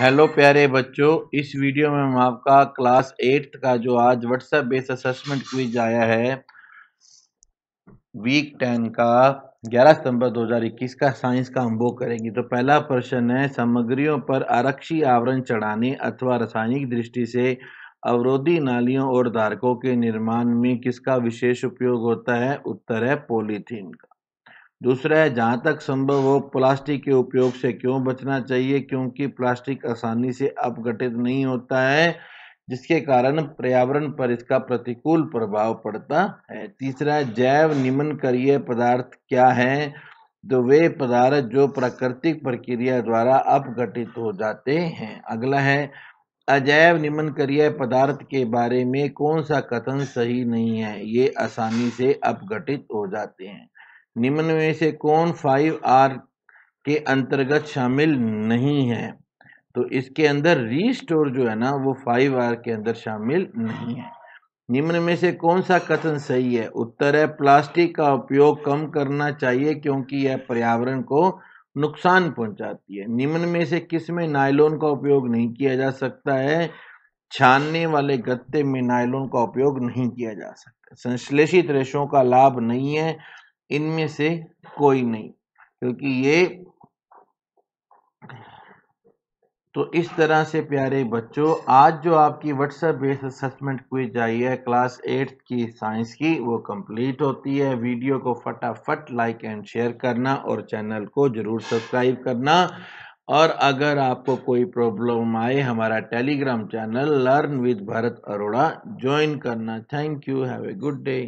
hello प्यारे बच्चों इस वीडियो में हम आपका क्लास एट्थ का जो आज व्हाट्सएप बेस असेसमेंट क्विज आया है वीक टेन का 11 सितंबर 2021 का साइंस का हम वो करेंगे तो पहला प्रश्न है सामग्रियों पर आरक्षी आवरण चढ़ाने अथवा रासायनिक दृष्टि से अवरोधी नालियों और धारकों के निर्माण में किसका विशेष उपयोग होता है उत्तर है पोलिथीन का दूसरा है जहाँ तक संभव हो प्लास्टिक के उपयोग से क्यों बचना चाहिए क्योंकि प्लास्टिक आसानी से अपघटित नहीं होता है जिसके कारण पर्यावरण पर इसका प्रतिकूल प्रभाव पड़ता है तीसरा जैव निमन करिय पदार्थ क्या है तो वे पदार्थ जो प्राकृतिक प्रक्रिया द्वारा अपघटित हो जाते हैं अगला है अजैव निमन करिय पदार्थ के बारे में कौन सा कथन सही नहीं है ये आसानी से अपघटित हो जाते हैं निम्न में से कौन फाइव आर के अंतर्गत शामिल नहीं है तो इसके अंदर रीस्टोर जो है ना वो फाइव आर के अंदर शामिल नहीं है निम्न में से कौन सा कथन सही है उत्तर है प्लास्टिक का उपयोग कम करना चाहिए क्योंकि यह पर्यावरण को नुकसान पहुंचाती है निम्न में से किस में नायलोन का उपयोग नहीं किया जा सकता है छानने वाले गत्ते में नायलोन का उपयोग नहीं किया जा सकता संश्लेषित रेशों का लाभ नहीं है इनमें से कोई नहीं क्योंकि ये तो इस तरह से प्यारे बच्चों आज जो आपकी व्हाट्सएप बेस्ड असेसमेंट क्विज आई है क्लास एट्थ की साइंस की वो कंप्लीट होती है वीडियो को फटाफट लाइक एंड शेयर करना और चैनल को ज़रूर सब्सक्राइब करना और अगर आपको कोई प्रॉब्लम आए हमारा Telegram channel learn with Bharat Arora join करना thank you have a good day